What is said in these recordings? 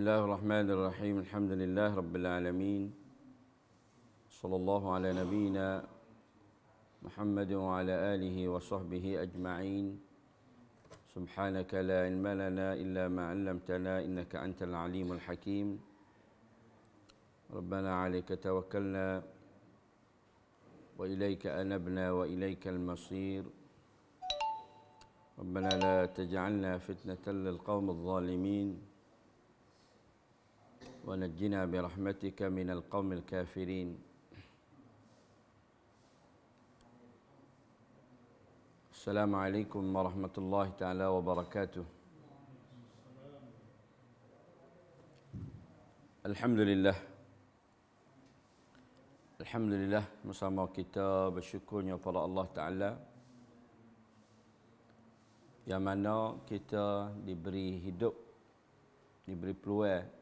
الله الرحمن الرحيم الحمد لله رب العالمين صلى الله على نبينا محمد وعلى آله وصحبه أجمعين سبحانك لا علم لنا إلا ما علمتنا إنك أنت العليم الحكيم ربنا عليك توكلنا وإليك أنبنا وإليك المصير ربنا لا تجعلنا فتنة للقوم الظالمين ونجنا برحمتك من القوم الكافرين السلام عليكم ورحمة الله تعالى وبركاته الحمد لله الحمد لله مسامع كتاب الشكون يا فضل الله تعالى يا منا كتاب diberi هدوء diberi peluang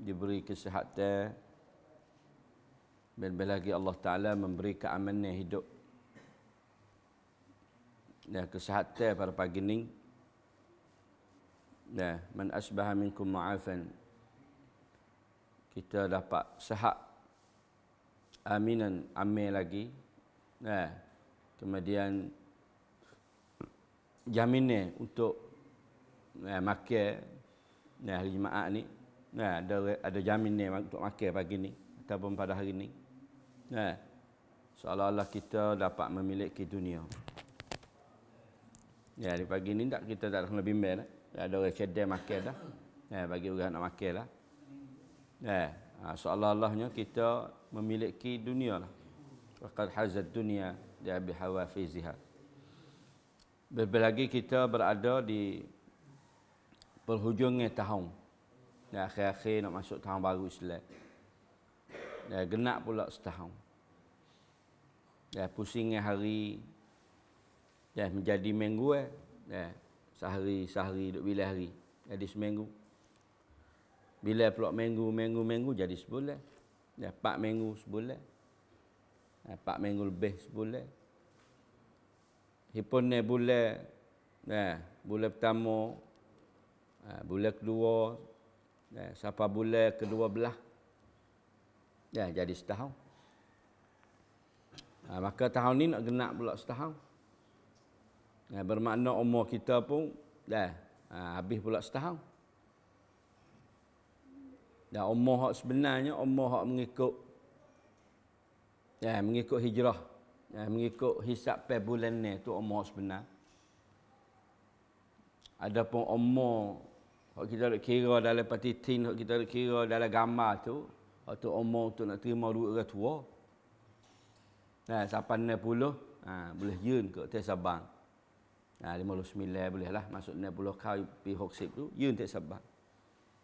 diberi kesihatan bila lagi Allah Ta'ala memberi keamanan hidup Ya, kesihatan pada pagi ini Ya, man asbaha minkum mu'afan Kita dapat sehat Aminan, amin lagi Ya, kemudian Jaminnya untuk ya, Makir Ya, hari Jumaat ini Ya, ada ada jamin ni untuk makan pagi ni ataupun pada hari ni. Ya. Seolah-olah kita dapat memiliki dunia. Ya, di pagi ni tak kita tak kena bimbel dah. Ya, ada orang cedek makan dah. Ya, bagi orang nak makan lah. Ya. Ha, Seolah-olahnya kita memiliki dunia lah. Waqad hazad dunia dia abi hawa fi Lebih lagi kita berada di perhujungnya tahun. Dan akhir-akhir nak masuk tahun baru Islam. Dan genap pula setahun. Dan pusingnya eh hari. Dan menjadi minggu eh. Dan sehari, sehari, duduk bila hari. Jadi seminggu. Bila pula minggu, minggu, minggu jadi sebulan. Dan empat minggu sebulan. Dan empat minggu lebih sebulan. Hipun ni bulan. Dan bulan pertama. Bulan kedua. Bulan kedua Ya, siapa bulan ke-12. Ya, jadi setahun. Ha, maka tahun ni nak genap pula setahun. Ya, bermakna umur kita pun dah ya, ha, habis pula setahun. Dan ya, umur hak sebenarnya umur hak mengikut ya, mengikut hijrah. Ya, mengikut hisap per bulan ni tu umur sebenar. Adapun umur kalau kita nak kira dalam peti tin, kalau kita nak kira dalam gambar tu, atau umur tu nak terima duit orang tua. Nah, siapa 60, nah, boleh yun ke Teh Sabang. Nah, 59 boleh lah. Masuk 60 kau pihok hoksip tu, yun Teh Sabang.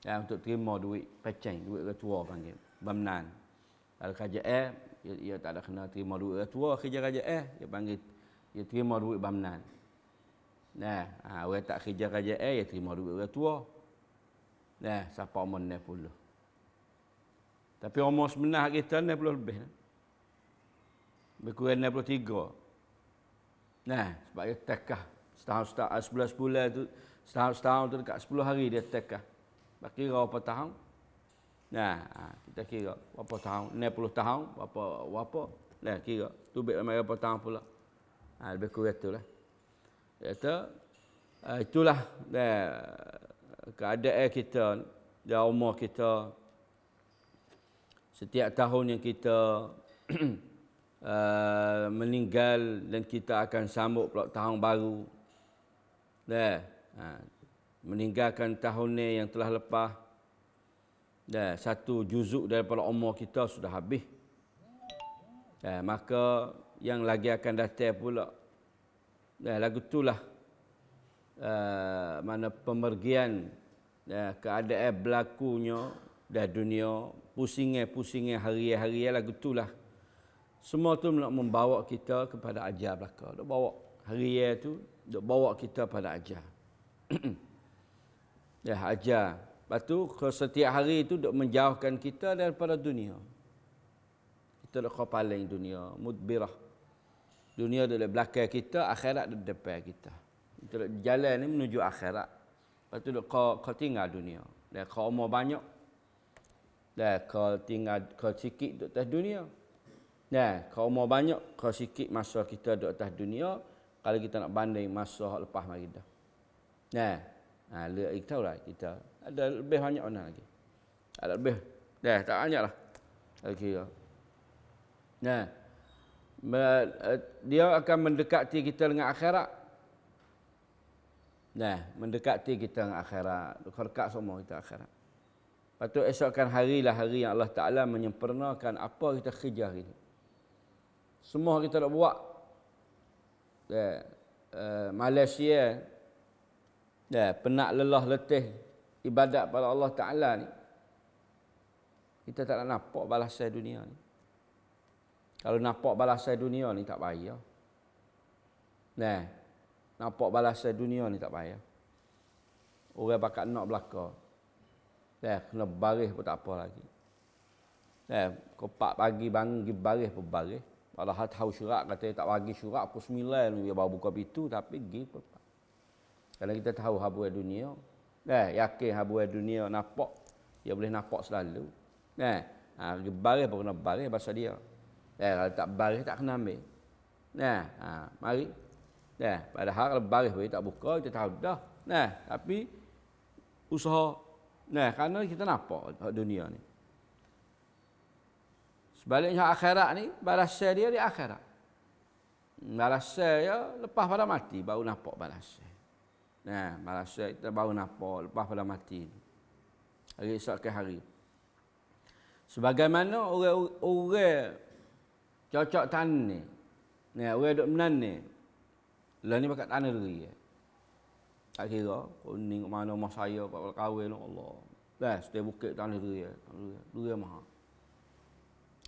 Nah, ha, untuk terima duit peceng, duit orang tua panggil. Bamnan. Kalau kerja eh, ia, ia tak ada kena terima duit orang tua. Kerja kerja eh, dia panggil, dia terima duit bamnan. Nah, ha, orang tak kerja kerja eh, dia terima duit orang tua. Nah, siapa umur puluh. Tapi umur sebenar kita ni puluh lebih. ni puluh tiga. Nah, sebab dia tekah. Setahun-setahun, 11 bulan tu, setahun-setahun tu dekat 10 hari dia tekah. Bagi kira berapa tahun? Nah, ha, kita kira berapa tahun? puluh tahun, berapa, berapa? Nah, kira. Tu berapa tahun pula? Ha, lebih kurang tu lah. Kata, ah, itulah. Nah, keadaan kita dan umur kita setiap tahun yang kita uh, meninggal dan kita akan sambut pula tahun baru dah ha. meninggalkan tahun ni yang telah lepas dah satu juzuk daripada umur kita sudah habis dah maka yang lagi akan datang pula dah lagu itulah Eh, mana pemergian uh, keadaan berlakunya dah dunia pusingnya-pusingnya hari-hari lagu tu semua tu nak membawa kita kepada ajar belaka dok bawa hari tu dok bawa kita pada ajar ya ajar batu ke setiap hari itu dok menjauhkan kita daripada dunia kita dok kepala dunia mudbirah dunia dok belakang kita akhirat dok depan kita itulah jalan ni menuju akhirat. Lepas tu dia kau, kau tinggal dunia. Dan kau umur banyak. Dan kau tinggal kau sikit duduk atas dunia. Dan kau umur banyak, kau sikit masa kita duduk atas dunia. Kalau kita nak banding masa lepas mari dah. Nah, ha, lihat kita lah kita ada lebih banyak orang lagi. Ada lebih. Dah tak banyak lah. Okey. Nah, dia akan mendekati kita dengan akhirat. Nah, mendekati kita dengan akhirat. Dekat semua kita akhirat. Patut esokkan hari lah hari yang Allah Ta'ala menyempurnakan apa kita kerja hari ini. Semua kita nak buat. Yeah. Uh, eh, Malaysia. Yeah. Penat lelah letih ibadat pada Allah Ta'ala ni. Kita tak nak nampak balasan dunia ni. Kalau nampak balasan dunia ni tak payah. Nah, Nampak balasan dunia ni tak payah. Orang bakat nak belaka. Dah, eh, kena baris pun tak apa lagi. Dah, eh, kau pak pagi bangun, pergi baris pun baris. Kalau hati tahu syurak, kata tak bagi syurak, pukul sembilan, dia baru buka pintu, tapi pergi pun pak. kita tahu habuai dunia. Dah, eh, yakin habuai dunia nampak. Dia boleh nampak selalu. Dah, ha, pergi baris pun kena baris pasal dia. Dah, kalau tak baris, tak kena ambil. Dah, ha, Mari. Nah, padahal kalau baris pun tak buka, kita tahu dah. Nah, tapi usaha. Nah, kerana kita nampak dunia ni. Sebaliknya akhirat ni, balas dia di akhirat. Balas ya, lepas pada mati, baru nampak balas Nah, balas kita baru nampak lepas pada mati. Hari esok ke hari. Sebagaimana orang-orang cocok tanah ni, Nah, orang duduk ni. Lah ni bakat tanah lagi. Tak kira kuning mana rumah saya pak pak ya Allah. Lah setiap bukit tanah tu ya. Tu ya mah.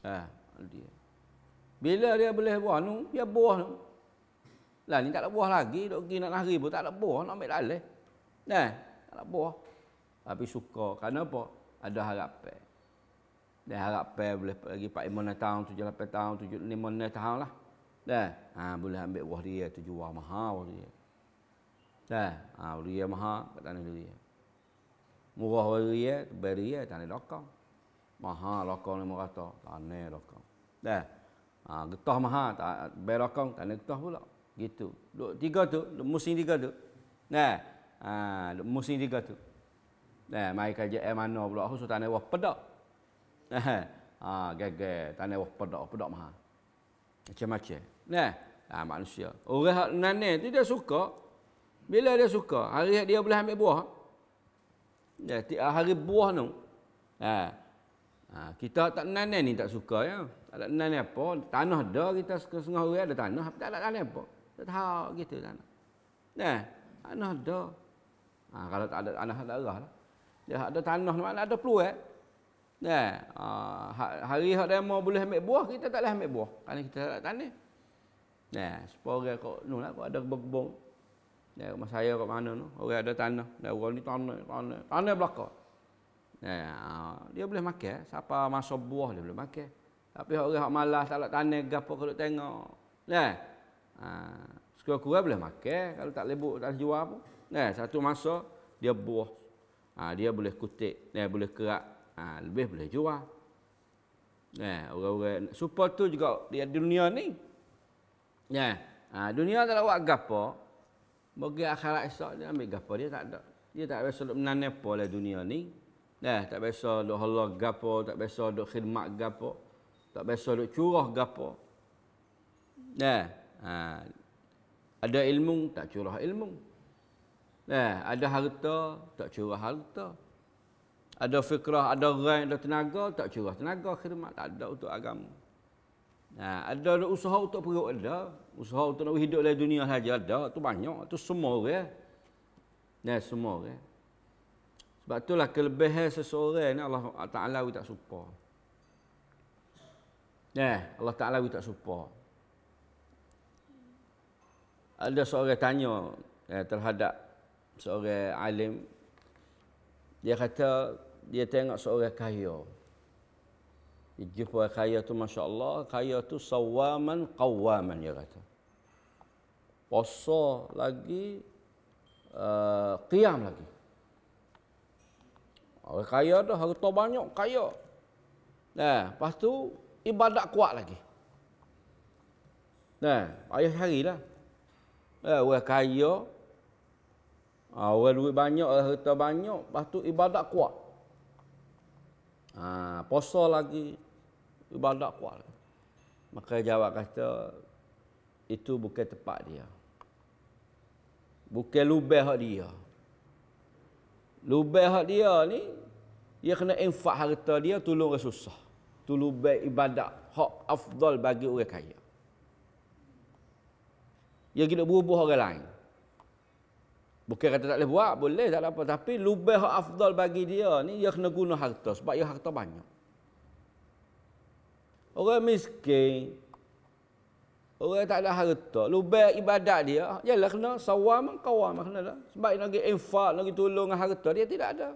Ah, dia. Bila dia boleh buah nu, dia buah nu. Lah ni tak ada buah lagi, dok gi nak nari pun tak ada buah, nak ambil dalih. Nah, tak ada buah. Tapi suka kerana apa? Ada harapan. Dan harapan boleh pergi Pak Imam tahun 7 8 tahun 7 5 tahun lah. Dah. Ha boleh ambil buah dia tu jual mahal buah dia. Dah. Ha buah dia kat tanah dia. Murah buah dia, beri dia tanah lokal. Mahal lokal ni merata, tanah lokal. Dah. Ha getah maha, tak bel lokal tanah getah pula. Gitu. Duk tiga tu, musim tiga tu. Dah. Ha musim tiga tu. Dah mai kerja eh mana pula aku sultan ni wah pedak. Dah. Ha gagal tanah wah pedak, pedak maha. Macam-macam. Nah, ha, manusia. Orang hak nane tu dia suka. Bila dia suka, hari dia boleh ambil buah. Ya, tiap ah, hari buah tu. Ha. ha. kita tak nane ni tak suka ya. Tak ada nane apa, tanah dah kita setengah orang ada tanah, tak ada nane apa. Tak tahu gitu tanah. Nah, tanah dah. Ha, kalau tak ada tanah tak arahlah. Dia ada tanah mana ada peluang. Eh? Nah, ah, ha-, hari hak demo boleh ambil buah, kita tak boleh ambil buah. Kerana kita tak tanah. Nah, sepa orang kok nu lah kok ada kebun. Nah, rumah saya kok mana tu? Orang ada tanah. Dan orang ni tanah, tanah, tanah belaka. Nah, ah, dia boleh makan, siapa masuk buah dia boleh makan. Tapi orang hak malas tak nak tanam gapo kalau tengok. Nah. Ha, ah, sekurang-kurang boleh makan kalau tak lebuk tak jual pun. Nah, satu masa dia buah. Ha, dia boleh kutik, dia boleh kerak ha, lebih boleh jual. Eh, orang-orang support tu juga di dunia ni. Ya. Ha, dunia kalau buat gapo, bagi akhirat esok dia ambil gapo dia tak ada. Dia tak biasa nak menanam apa lah dunia ni. Eh, tak biasa duk Allah gapo, tak biasa duk khidmat gapo, tak biasa duk curah gapo. Eh, ha. ada ilmu tak curah ilmu. Eh, ada harta tak curah harta ada fikrah, ada rang, ada tenaga, tak curah tenaga khidmat, tak ada untuk agama. Ha, ada, usaha untuk perut, ada. Usaha untuk nak hidup dalam dunia saja, ada. tu banyak, tu semua orang. Ya. Dan semua orang. Ya. Sebab itulah kelebihan seseorang ni Allah Ta'ala kita tak suka. Ya, Allah Ta'ala kita tak suka. Ada seorang tanya ya, terhadap seorang alim dia kata dia tengok seorang kaya. Dia jumpa kaya tu Masya Allah. Kaya tu sawaman qawaman dia kata. Puasa lagi. Uh, qiyam lagi. Orang kaya dah harta banyak kaya. Nah, lepas tu ibadat kuat lagi. Nah, ayah hari lah. Eh, orang kaya Ha, orang duit banyak, harta banyak, lepas tu ibadat kuat. Ha, ah, posa lagi, ibadat kuat. Maka jawab kata, itu bukan tempat dia. Bukan lubeh hak dia. Lubeh hak dia ni, dia kena infak harta dia, tolong orang susah. Itu lubeh ibadat, hak afdal bagi orang kaya. Dia kena berubah orang lain. Bukan kata tak boleh buat, boleh tak apa. Tapi lubeh yang afdal bagi dia ni, dia kena guna harta. Sebab dia harta banyak. Orang miskin, orang tak ada harta, lubeh ibadat dia, dia ialah kena sawam kawam. Kena lah. Sebab dia nak infak, nak tolong harta, dia tidak ada.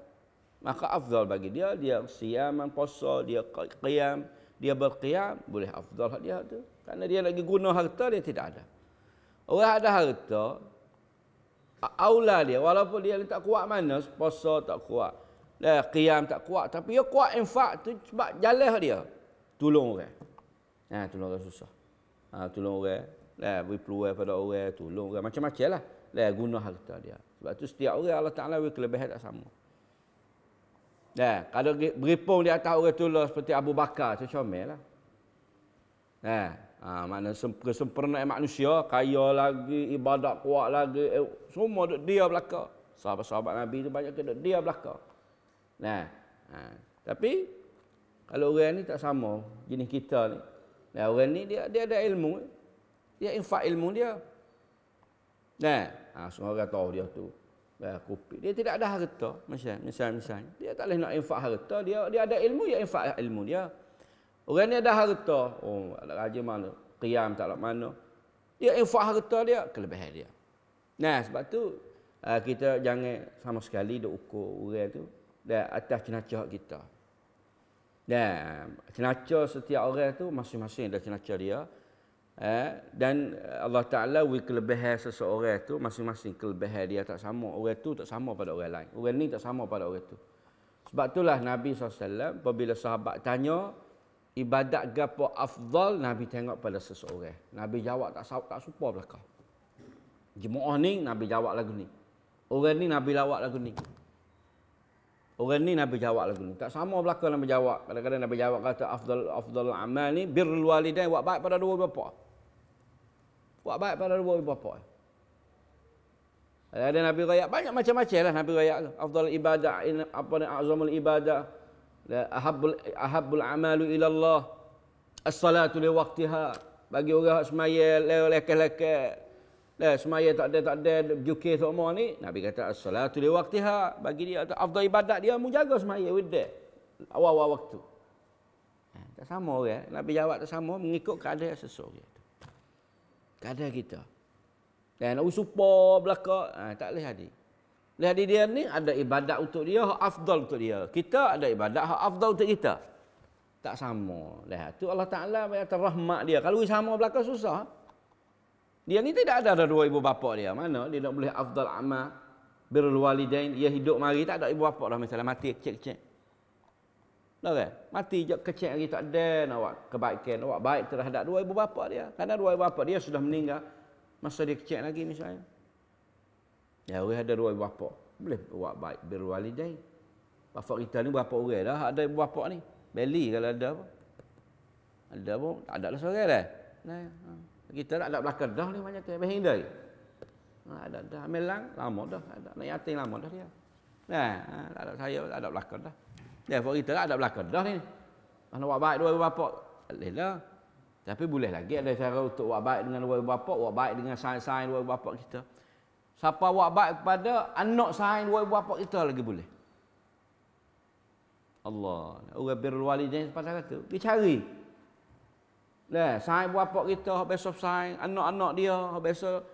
Maka afdal bagi dia, dia siaman puasa, dia qiyam, dia berqiyam, boleh afdal dia tu. Kerana dia nak guna harta, dia tidak ada. Orang ada harta, aula dia walaupun dia tak kuat mana puasa tak kuat dan eh, qiam tak kuat tapi dia kuat infak tu sebab jalan dia tolong orang ha eh, tolong orang susah ha tolong orang dan eh, beri peluang pada orang tolong orang macam-macam lah dan eh, guna tu dia sebab tu setiap orang Allah Taala bagi kelebihan tak sama dan eh, kalau beripung di atas orang tolong seperti Abu Bakar tu comel lah eh, Ha, makna kesempurnaan manusia, kaya lagi, ibadat kuat lagi, eh, semua duduk dia belaka. Sahabat-sahabat Nabi tu banyak duduk dia belaka. Nah, ha. tapi kalau orang ni tak sama jenis kita ni. Nah, orang ni dia dia ada ilmu. Dia infak ilmu dia. Nah, ha, semua orang tahu dia tu. Ya, kopi. Dia tidak ada harta, misalnya, misalnya, misalnya. Dia tak boleh nak infak harta, dia dia ada ilmu, dia infak ilmu dia. Orang ni ada harta. Oh, ada raja mana? Qiyam tak ada mana. Dia infak harta dia, kelebihan dia. Nah, sebab tu ah, kita jangan sama sekali duk ukur orang tu dan atas cenaca kita. Dan cenaca setiap orang tu masing-masing ada cenaca dia. Eh, dan Allah Ta'ala wui kelebihan seseorang tu masing-masing kelebihan dia tak sama. Orang tu tak sama pada orang lain. Orang ni tak sama pada orang tu. Sebab itulah Nabi SAW Bila sahabat tanya, ibadat gapo afdal Nabi tengok pada seseorang. Nabi jawab tak sah tak supa belaka. Jemaah ni Nabi jawab lagu ni. Orang ni Nabi jawab lagu ni. Orang ni Nabi jawab lagu ni. Tak sama belaka Nabi jawab. Kadang-kadang Nabi jawab kata afdal afdal amal ni birrul walidain buat baik pada dua bapa. Buat baik pada dua bapa. Ada Nabi raya banyak macam-macam lah Nabi raya. Afdal ibadah, apa ni, azamul ibadah ahabbul ahabul amalu ilallah. Allah as-salatu li waqtiha bagi orang hak semayel leke-leke Dah semaya tak ada tak ada berjukir semua ni Nabi kata as-salatu li waqtiha bagi dia afdal ibadat dia mujaga semaya with awal-awal waktu ha, tak sama orang ya. Nabi jawab tak sama mengikut keadaan seseorang tu keadaan kita dan nak usupa belaka ha, tak boleh hadir Lihat di dia ni ada ibadat untuk dia, hak afdal untuk dia. Kita ada ibadat hak afdal untuk kita. Tak sama. Lihat tu Allah Taala bagi rahmat dia. Kalau sama belaka susah. Dia ni tidak ada ada dua ibu bapa dia. Mana dia nak boleh afdal amal birrul walidain dia hidup mari tak ada ibu bapa dah misalnya mati kecil-kecil. Tahu kan? Mati je kecil lagi tak ada nak buat kebaikan, nak buat baik terhadap dua ibu bapa dia. Karena dua ibu bapa dia sudah meninggal masa dia kecil lagi misalnya. Ya orang ada dua bapa. Boleh buat baik berwalidain. Bapa kita ni bapa orang dah ada bapa ni. Beli kalau ada apa. Ada apa? Tak ada lah seorang dah. Nah, ha. Kita tak ada belakang dah ni banyak tu. Behind dah. Ha, ada dah. Melang lama dah. Ada. Nak yatim lama dah dia. Nah, ha, tak ada saya tak ada belakang dah. Ya, bapa kita tak lah ada belakang dah ni. Mana buat baik dua bapa. Alah lah. Tapi boleh lagi ada cara untuk buat baik dengan dua bapa, buat baik dengan sain-sain dua bapa kita. Siapa awak baik kepada anak sahain dua ibu bapa kita lagi boleh. Allah. Orang birrul walidain sepatah kata. Dia cari. Lah, sahain ibu bapa kita, besok sahain anak-anak dia, besok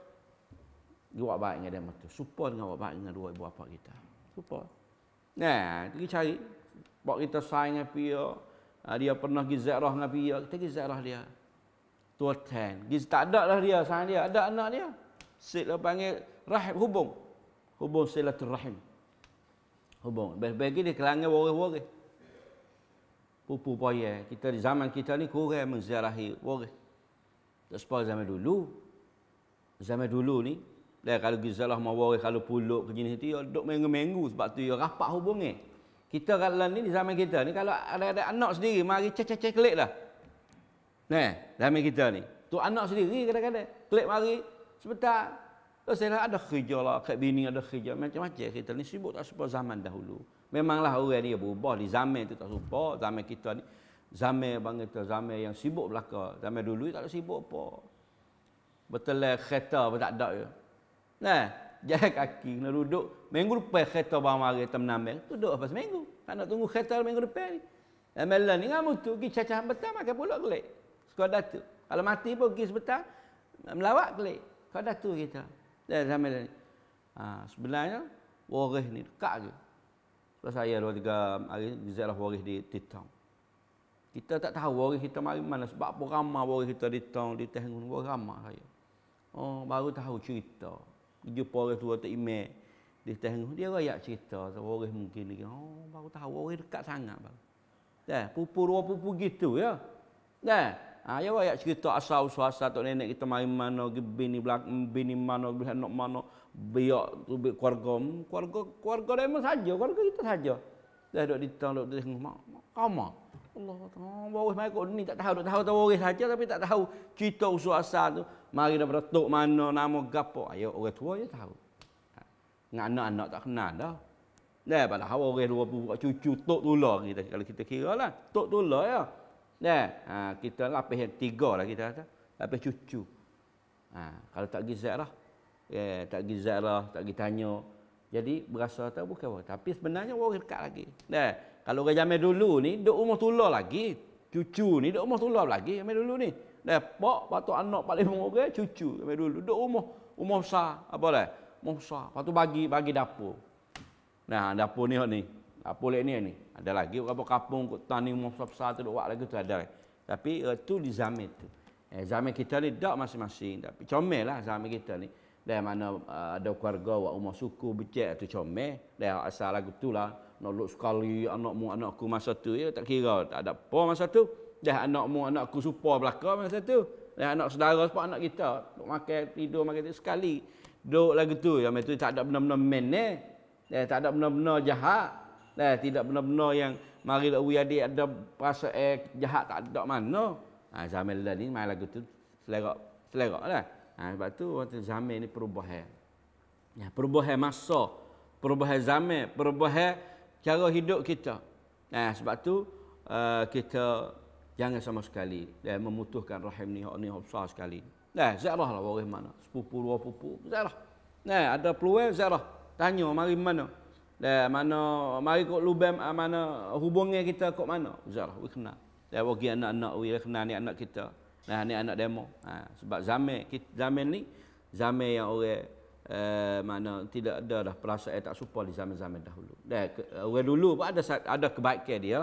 dia buat baik dengan dia mata. Supa dengan buat baik dengan dua ibu bapa kita. Supa. Nah, pergi cari. bapa kita sayang dengan pia. Ah, dia pernah pergi ziarah dengan pia. Kita pergi ziarah dia. Tuan Tuan. Tak ada lah dia, sayang dia. Ada anak dia. Sik lah panggil rahim hubung. Hubung silaturahim. Hubung. Bagi dia kelangan warah-warah. Pupu paya. Kita di zaman kita ni kurang menziarahi warah. Tak sebab zaman dulu. Zaman dulu ni. Lah kalau gizalah mau warah, kalau puluk ke jenis tu, ya, duduk minggu-minggu sebab tu ya rapat hubungnya. Kita kalau ni, di zaman kita ni, kalau ada, ada anak sendiri, mari cek-cek-cek kelik lah. Nah, zaman kita ni. Tu anak sendiri kadang-kadang. Kelik mari, sebentar, Lepas saya ada kerja lah, kat bini ada kerja. Macam-macam kita ni sibuk tak serupa zaman dahulu. Memanglah orang dia berubah di zaman tu tak serupa. Zaman kita ni, zaman bang kita, zaman yang sibuk belaka. Zaman dulu tak ada sibuk apa. Betul lah kereta pun tak ada. Nah, jalan kaki, kena duduk. Minggu lepas kereta bang mari, kita menambil. Duduk lepas minggu. Tak nak tunggu kereta minggu depan ni. Amalan ni, kamu tu pergi cacah betah makan pulak kelek. Sekolah tu. Kalau mati pun pergi sebetah, melawak kelek. Sekolah tu kita. Gitu. Dah sampai dia ni. Ha, sebenarnya, waris ni dekat ke? Sebab saya dua lah tiga hari ni, Zailah waris di Titang. Kita tak tahu waris kita mari mana. Sebab apa ramah waris kita di Titang, di Tengun. Waris ramah saya. Oh, baru tahu cerita. Dia jumpa orang tua tak imek. Di Tengun, dia rakyat cerita. So, waris mungkin lagi. Oh, baru tahu waris dekat sangat. Baru. Dah, pupu dua pupu gitu ya. Dah, Ha, ya wayak cerita asal suasa tok nenek kita main mano ge bini belak bini mano bini anak mano biak tu bi keluarga hmm, keluarga keluarga dia saja keluarga kita saja. Dah dok ditang dok tengok mak. Kama. Allah Taala oh, bawa mai ni tak tahu dok tahu tahu orang saja tapi tak tahu cerita suasa tu mari dah beretuk mano nama gapo ayo ah, ya, orang tua je tahu. Ah, Ngan anak-anak tak kenal dah. Dah pada hawa orang 20 cucu tok tular kita kalau kita kira lah. Tok tular ya. Nah, ha, kita lapis yang tiga lah kita kata. Lapis cucu. Ha, kalau tak pergi lah, Ya, tak pergi lah, tak pergi tanya. Jadi berasa tu bukan apa. Tapi sebenarnya orang dekat lagi. Nah, kalau orang zaman dulu ni, duduk rumah tular lagi. Cucu ni duduk rumah tular lagi zaman dulu ni. Ya, pak, patut anak paling lima orang, cucu zaman dulu. Duduk rumah, rumah besar. Apa lah? Rumah besar. Lepas tu bagi, bagi dapur. Nah, dapur ni ni apa lagi ni ni ada lagi berapa kampung tani musaf satu dua lagi tu ada tapi uh, tu di zaman tu eh, zaman kita ni dak masing-masing tapi comel lah zaman kita ni dari mana uh, ada keluarga wak umur suku becek tu comel dari asal lagu tu lah nak luk sekali anakmu anakku masa tu ya tak kira tak ada apa masa tu dah anakmu anakku supa belaka masa tu dah anak saudara sepak anak kita duk makan tidur makan tu sekali duk lagu tu yang tu tak ada benar-benar men eh dia eh, tak ada benar-benar jahat Eh, tidak benar-benar yang mari lah uyi adik ada rasa eh, jahat tak ada mana. Ha, zaman dah ni main lagu tu selera selera lah. Ha, sebab tu orang tu zaman ni perubahan. Ya, perubahan masa, perubahan zaman, perubahan cara hidup kita. Eh, sebab tu uh, kita jangan sama sekali dan eh, memutuhkan rahim ni hak ni hak besar sekali. Nah, eh, zarah lah waris mana. Sepupu, dua pupu, zarah. Nah, ada peluang zarah. Tanya, mari mana? Dan mana mari kok lubem ah, mana hubungnya kita kok mana? Zarah we kena. Dan bagi oh, anak-anak we kena ni anak kita. Nah ni anak demo. Ha, sebab zaman kita, zaman ni zaman yang orang eh, mana tidak ada dah perasaan tak suka di zaman-zaman dahulu. Dan we dulu pun ada ada kebaikan dia.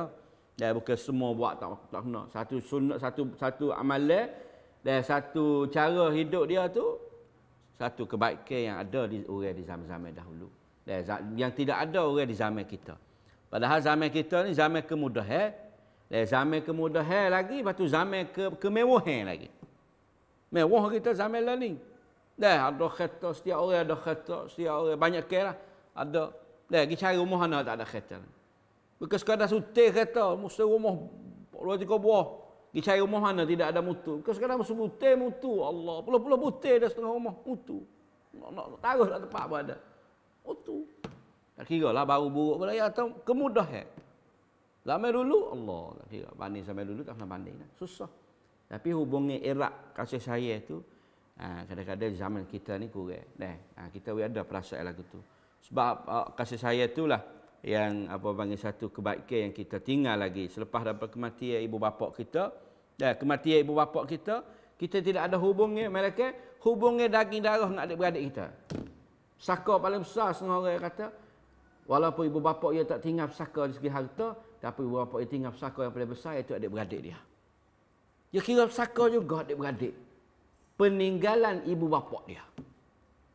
Dan bukan semua buat tak tak kena. Satu sunat satu satu amalan dan satu cara hidup dia tu satu kebaikan yang ada di orang di zaman-zaman dahulu. Eh, yang tidak ada orang di zaman kita. Padahal zaman kita ni zaman kemudahan. Dan eh? eh, zaman kemudahan lagi, lepas tu zaman ke kemewahan lagi. Mewah kita zaman lah ni. Dan ada kereta, setiap orang ada kereta, setiap orang banyak kereta lah. Ada. Dah pergi cari rumah anak tak ada kereta. Bukan sekadar sutih kereta, mesti rumah dua tiga buah. Pergi cari rumah mana tidak ada mutu. Bukan sekadar mesti butih mutu. Allah, puluh-puluh butih dah setengah rumah, mutu. Nak, nak, nak taruh tak tempat pun ada. Otu. Oh, tak kira lah baru buruk pun ya, ayah tahu. Kemudah ya. Lama dulu, Allah. Tak kira. Banding sampai dulu tak pernah banding. Lah. Susah. Tapi hubungi erat kasih saya tu, ha, kadang-kadang zaman kita ni kurang. Dah, ha, kita ada perasaan lagu tu. Sebab ha, kasih saya tu lah yang apa panggil satu kebaikan yang kita tinggal lagi selepas dapat kematian ibu bapa kita dan kematian ibu bapa kita kita tidak ada hubungnya mereka hubungnya daging darah nak adik-beradik kita Saka paling besar setengah orang kata Walaupun ibu bapa dia tak tinggal saka di segi harta Tapi ibu bapa dia tinggal saka yang paling besar Iaitu adik-beradik dia Dia kira saka juga adik-beradik Peninggalan ibu bapa dia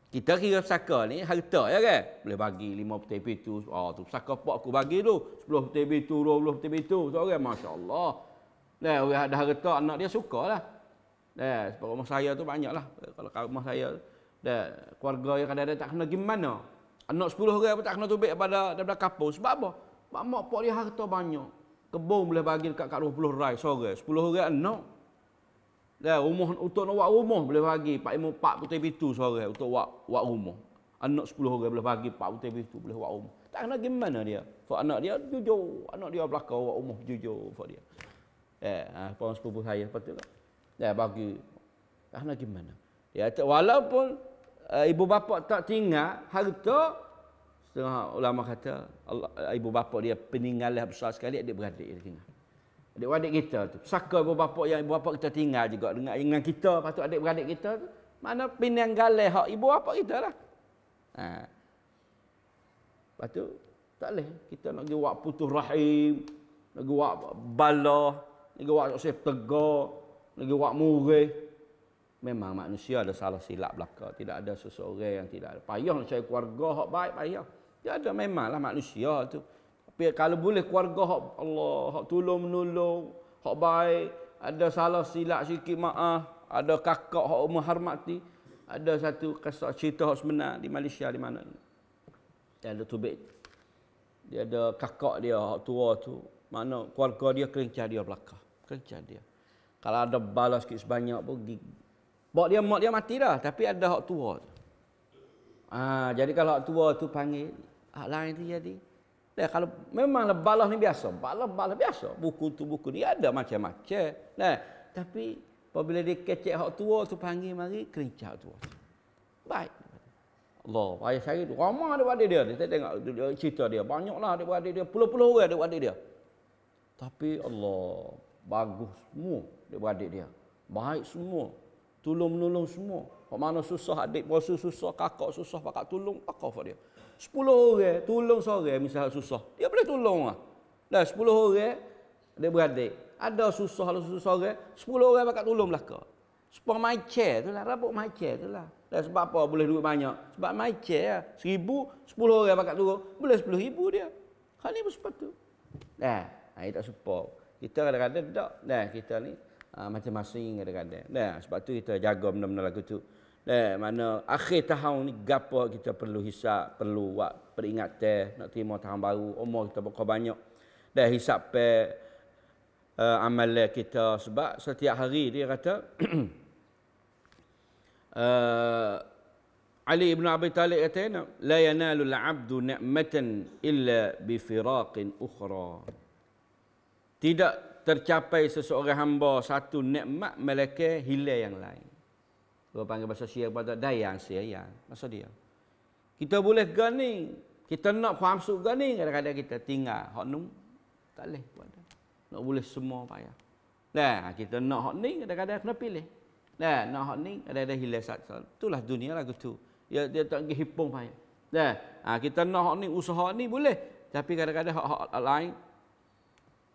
kita kira saka ni harta ya kan? Boleh bagi lima peti pitu. Oh tu saka pak aku bagi tu. Sepuluh peti pitu, dua puluh peti pitu. Seorang so, Masya Allah. Nah, orang ada harta anak dia suka lah. Nah, sebab rumah saya tu banyak lah. Kalau rumah saya tu. Dah, keluarga yang kadang-kadang tak kena gimana. Anak 10 orang pun tak kena tubik pada daripada kapur. Sebab apa? Sebab mak pak dia harta banyak. Kebun boleh bagi dekat kat 20 rai sore. 10 orang anak. Dah, rumah untuk nak buat rumah boleh bagi. Pak Imam Pak Putih itu sore untuk buat, buat rumah. Anak 10 orang boleh bagi Pak Putih itu boleh buat rumah. Tak kena gimana dia. So anak dia jujur. Anak dia belakang buat rumah jujur. So dia. Eh, ah, ha, pun sepupu saya. Lepas tu Dah, bagi. Tak kena gimana. Ya, walaupun uh, ibu bapa tak tinggal harta setengah ulama kata Allah, uh, ibu bapa dia peninggalan lah besar sekali adik beradik dia tinggal adik beradik kita tu saka ibu bapa yang ibu bapa kita tinggal juga dengan dengan kita patut adik beradik kita tu mana peninggalan hak ibu bapa kita lah ha. Lepas tak boleh. Kita nak pergi buat putus rahim. Nak pergi buat balah. Nak pergi sep tegak. Nak pergi buat murih. Memang manusia ada salah silap belaka. Tidak ada seseorang yang tidak ada. Payah nak cari keluarga yang baik, payah. Ya ada memanglah manusia tu. Tapi kalau boleh keluarga yang Allah, yang tolong menolong, yang baik, ada salah silap sikit maaf, ada kakak yang umur hormati, ada satu kisah cerita yang sebenar di Malaysia di mana. Dia ada tubik. Dia ada kakak dia, yang tua tu. Mana keluarga dia, kerincah dia belaka. Kerincah dia. Kalau ada balas sikit sebanyak pun, Bak dia mak dia mati dah tapi ada hak tua tu. Ha, jadi kalau hak tua tu panggil hak lain tu jadi. Nah, kalau memang balah ni biasa, balah balah biasa. Buku tu buku ni ada macam-macam. Nah, tapi apabila dia kecek hak tua tu panggil mari kerincah tua. Baik. Allah, ayah saya tu ramah dia pada dia. Saya tengok cerita dia. Banyaklah dia pada dia. Puluh-puluh orang dia pada dia. Tapi Allah, bagus semua dia pada dia. Baik semua tolong-menolong semua. Pak mana susah, adik puasa susah, kakak susah, pakak tolong, pakak fak dia. Sepuluh orang tolong seorang misalnya susah. Dia boleh tolong lah. Dah sepuluh orang dia beradik. Ada susah ada susah seorang, Sepuluh orang pakak tolong belaka. Sepuluh macet tu lah, rabuk macet tu lah. Dah sebab apa boleh duit banyak? Sebab macet lah. Seribu, sepuluh orang pakak turun, boleh sepuluh ribu dia. Hal ni pun sepatu. Dah, ha, ini tak sepuluh. Kita kadang-kadang tak. Dah, kita ni uh, macam masing kadang-kadang. Nah, sebab tu kita jaga benda-benda lagu tu. Nah, mana akhir tahun ni gapo kita perlu hisap, perlu buat peringatan nak terima tahun baru, umur kita berapa banyak. Dah hisap pe uh, amal kita sebab setiap hari dia kata uh, Ali bin Abi Talib kata la yanalu al-'abdu ni'matan illa bi firaqin ukhra. Tidak tercapai seseorang hamba satu nikmat malaikat hilang yang lain. Kalau panggil bahasa syiar pada dayang siayang. Masa dia. Kita boleh gani. Kita nak faham suga ni. Kadang-kadang kita tinggal. Hak nung. Tak boleh. Pada. Nak boleh semua payah. Nah, kita nak hak ni. Kadang-kadang kena pilih. Nah, nak hak ni. Kadang-kadang hilang satu. Itulah dunia lah gitu. Dia, ya, dia tak pergi hipung payah. Nah, ha, kita nak hak ni. Usaha ni boleh. Tapi kadang-kadang hak-hak lain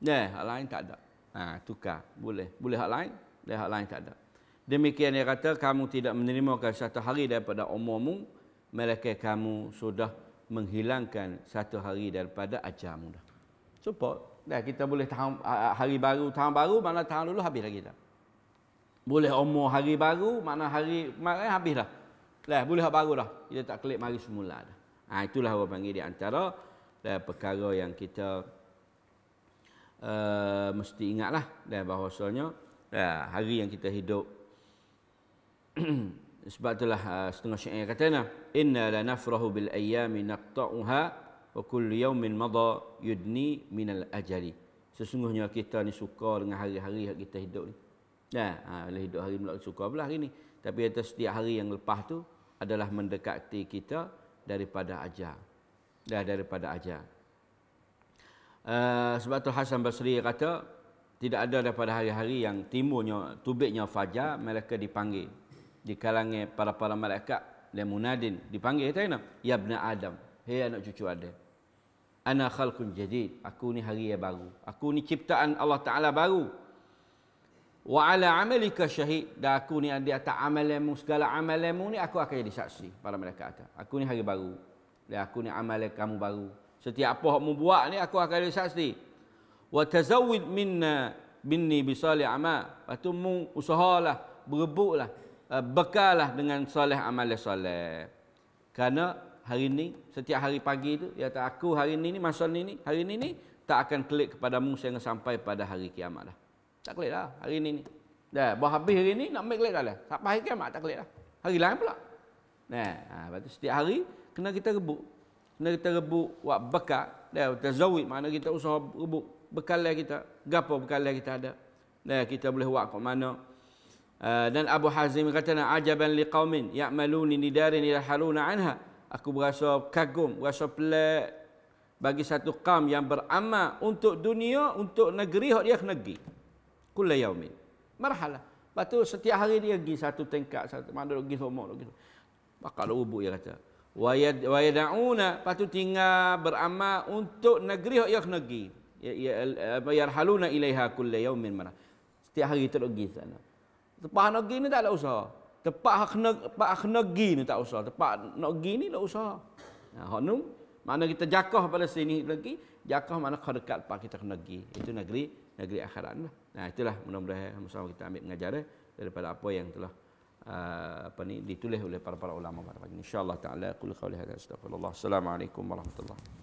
Yeah, hak lain tak ada. Ha, tukar. Boleh. Boleh hak lain. Boleh hak lain tak ada. Demikian dia kata, kamu tidak menerimakan satu hari daripada umurmu, mereka kamu sudah menghilangkan satu hari daripada ajarmu. Cepat. Dah kita boleh tahun ha, ha, hari baru, tahun baru, mana tahun dulu habis lagi dah. Boleh umur hari baru, mana hari kemarin habis dah. Dah boleh hari baru dah. Kita tak klik mari semula dah. Ha, itulah orang panggil di antara dah, eh, perkara yang kita Eh, mesti ingatlah dah bahawasanya dah hari yang kita hidup sebab itulah uh, setengah syair kata nah inna lanafrahu bil ayami naqta'uha wa kullu yawmin madha yudni min al ajali sesungguhnya kita ni suka dengan hari-hari yang kita hidup ni dah ha, boleh hidup hari mula suka belah hari ni tapi atas setiap hari yang lepas tu adalah mendekati kita daripada ajal dah daripada ajal Eh, sebab tu Hasan Basri kata tidak ada daripada hari-hari yang timbulnya tubiknya fajar mereka dipanggil di kalangan para-para malaikat dan munadin dipanggil kata ya ibnu adam hei anak cucu adam ana khalqun jadid aku ni hari yang baru aku ni ciptaan Allah taala baru wa ala amalika syahid dan aku ni ada atas amalanmu segala amalanmu ni aku akan jadi saksi para malaikat kata aku ni hari baru dan aku ni amal kamu baru Setiap apa kamu buat ni aku akan ada saksi. Wa tazawwid minna binni bi salih amal. Patu mu usahalah, berebutlah, eh, bekallah dengan soleh amal soleh. Karena hari ini, setiap hari pagi tu ya tak aku hari ini, ni masa ni ni hari ini ni tak akan klik kepada mu sehingga sampai pada hari kiamat dah. Tak klik dah hari ini ni. Dah, buat habis hari ini nak ambil klik dah lah. Sampai kiamat tak klik dah. Hari lain pula. Nah, ha, setiap hari kena kita rebut. Kena kita rebuk wak bekal, dia kita zawid mana kita usaha rebuk bekal kita, gapo bekal kita ada. Dia kita boleh buat kat mana? Ah, dan Abu Hazim kata na ajaban li qaumin ya'maluni nidarin ila haluna anha. Aku berasa kagum, berasa pelik bagi satu kaum yang beramal untuk dunia, untuk negeri hak dia negeri. pergi. Kula yaumin. Marhalah. Lepas setiap hari dia pergi satu tingkat, satu mana pergi semua, pergi semua. Bakal ubu dia kata wa yad'una patu tinggal beramal untuk negeri yang yak negeri ya, ya yarhaluna ilaiha kull yawmin mana setiap hari tu pergi sana tempat nak pergi ni tak ada usaha tempat hak nak hak negeri ni tak usaha tempat nak pergi ni tak usaha nah hak nu mana kita jakah pada sini lagi jakah mana kau pak kita kena pergi itu negeri negeri akhirat lah. nah itulah mudah-mudahan sama kita ambil pengajaran daripada apa yang telah Ah, apa ni ditulis oleh para para ulama pada pagi ini insyaallah taala qul qawli hadza astaghfirullah assalamualaikum warahmatullahi